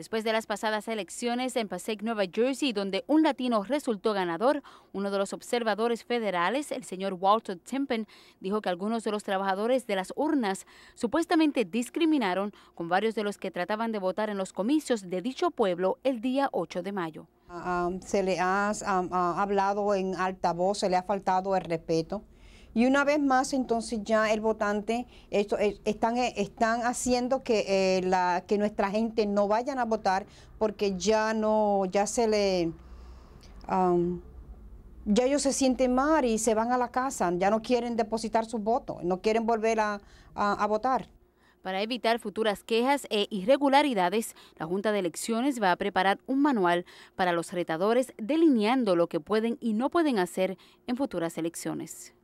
Después de las pasadas elecciones en Passaic, Nueva Jersey, donde un latino resultó ganador, uno de los observadores federales, el señor Walter Tempen, dijo que algunos de los trabajadores de las urnas supuestamente discriminaron con varios de los que trataban de votar en los comicios de dicho pueblo el día 8 de mayo. Ah, ah, se le ha ah, hablado en alta voz, se le ha faltado el respeto y una vez más, entonces ya el votante, esto, eh, están, eh, están haciendo que, eh, la, que nuestra gente no vayan a votar porque ya no, ya se le... ya ellos se sienten mal y se van a la casa, ya no quieren depositar sus votos, no quieren volver a votar. Para evitar futuras quejas e irregularidades, la Junta de Elecciones va a preparar un manual para los retadores delineando lo que pueden y no pueden hacer en futuras elecciones.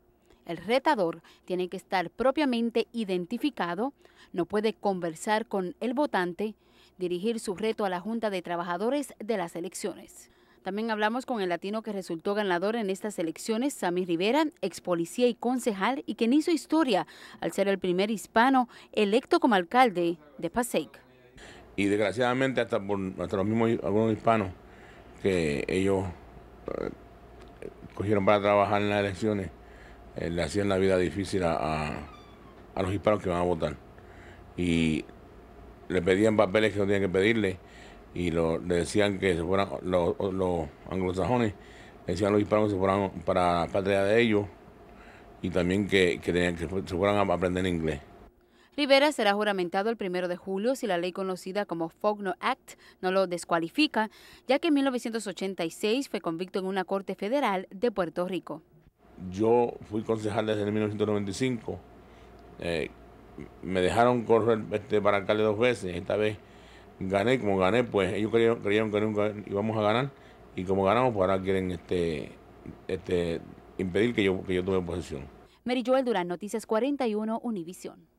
El retador tiene que estar propiamente identificado, no puede conversar con el votante, dirigir su reto a la Junta de Trabajadores de las elecciones. También hablamos con el latino que resultó ganador en estas elecciones, Sammy Rivera, ex policía y concejal, y quien hizo historia al ser el primer hispano electo como alcalde de Paseic. Y desgraciadamente hasta los mismos algunos hispanos que ellos eh, cogieron para trabajar en las elecciones, eh, le hacían la vida difícil a, los hispanos que van a votar. Y le pedían papeles que no tenían que pedirle y le decían que se fueran los, anglosajones, le decían a los hispanos que se fueran para la patria de ellos y también que, que, tenían, que se fueran a aprender inglés. Rivera será juramentado el primero de julio si la ley conocida como Fogno Act no lo descualifica, ya que en 1986 fue convicto en una corte federal de Puerto Rico yo fui concejal desde 1995. Eh, me dejaron correr este, para alcalde dos veces. Esta vez gané, como gané, pues ellos creyeron, que nunca íbamos a ganar. Y como ganamos, pues ahora quieren este, este, impedir que yo, que yo tome posesión. Mary Joel Durán, Noticias 41, Univisión.